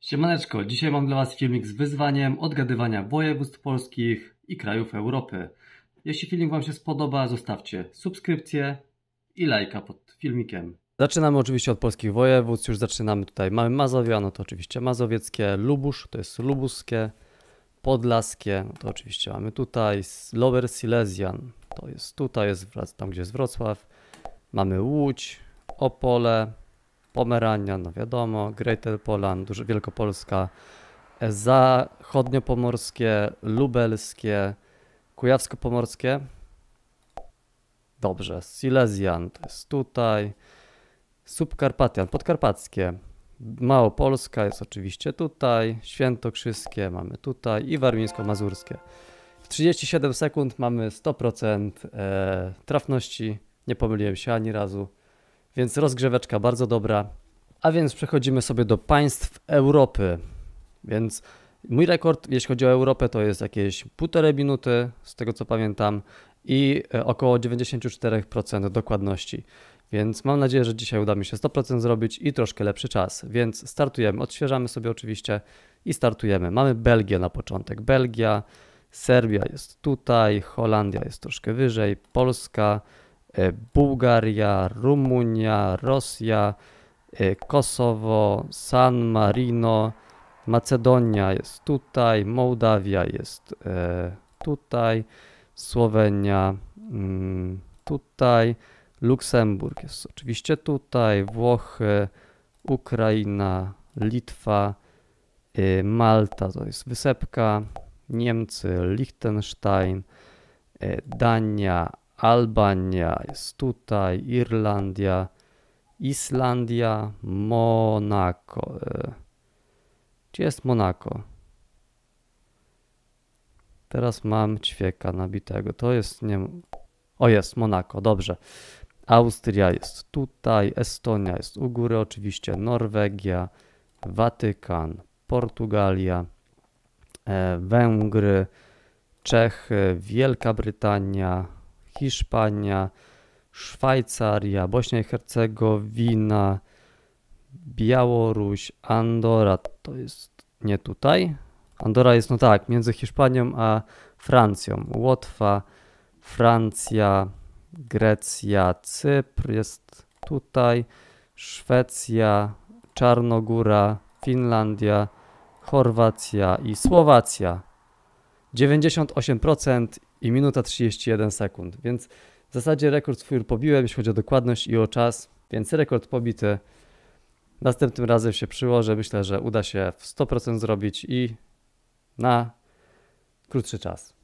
Siemaneczko, dzisiaj mam dla Was filmik z wyzwaniem odgadywania województw polskich i krajów Europy. Jeśli filmik Wam się spodoba, zostawcie subskrypcję i lajka pod filmikiem. Zaczynamy oczywiście od polskich województw, już zaczynamy tutaj. Mamy Mazowia, no to oczywiście mazowieckie, Lubusz, to jest lubuskie, podlaskie, no to oczywiście mamy tutaj, Lower Silesian, to jest tutaj, jest tam gdzie jest Wrocław. Mamy Łódź, Opole, Pomerania, no wiadomo, Greater Poland, duża Wielkopolska, zachodniopomorskie, lubelskie, kujawsko-pomorskie. Dobrze, Silesian to jest tutaj, Subkarpatian, podkarpackie, Małopolska jest oczywiście tutaj, Świętokrzyskie mamy tutaj i warmińsko-mazurskie. W 37 sekund mamy 100% e, trafności, nie pomyliłem się ani razu więc rozgrzeweczka bardzo dobra. A więc przechodzimy sobie do państw Europy. Więc mój rekord, jeśli chodzi o Europę, to jest jakieś półtorej minuty, z tego co pamiętam, i e, około 94% dokładności. Więc mam nadzieję, że dzisiaj uda mi się 100% zrobić i troszkę lepszy czas. Więc startujemy, odświeżamy sobie oczywiście i startujemy. Mamy Belgię na początek. Belgia, Serbia jest tutaj, Holandia jest troszkę wyżej, Polska, E, Bułgaria, Rumunia, Rosja, e, Kosowo, San Marino, Macedonia jest tutaj, Mołdawia jest e, tutaj, Słowenia mm, tutaj, Luksemburg jest oczywiście tutaj, Włochy, Ukraina, Litwa, Malta to jest wysepka, Niemcy, Liechtenstein, Dania, Albania jest tutaj, Irlandia, Islandia, Monako. Gdzie jest Monako? Teraz mam ćwieka nabitego. To jest nie. O jest Monako, dobrze. Austria jest tutaj, Estonia jest u góry, oczywiście Norwegia, Watykan, Portugalia, e, Węgry, Czechy, Wielka Brytania, Hiszpania, Szwajcaria, Bośnia i Hercegowina, Białoruś, Andora. To jest nie tutaj. Andora jest, no tak, między Hiszpanią a Francją. Łotwa, Francja, Grecja, Cypr jest tutaj. Szwecja, Czarnogóra, Finlandia, Chorwacja i Słowacja. 98% i minuta 31 sekund, więc w zasadzie rekord swój pobiłem, jeśli chodzi o dokładność i o czas, więc rekord pobity. Następnym razem się przyłożę, myślę, że uda się w 100% zrobić i na krótszy czas.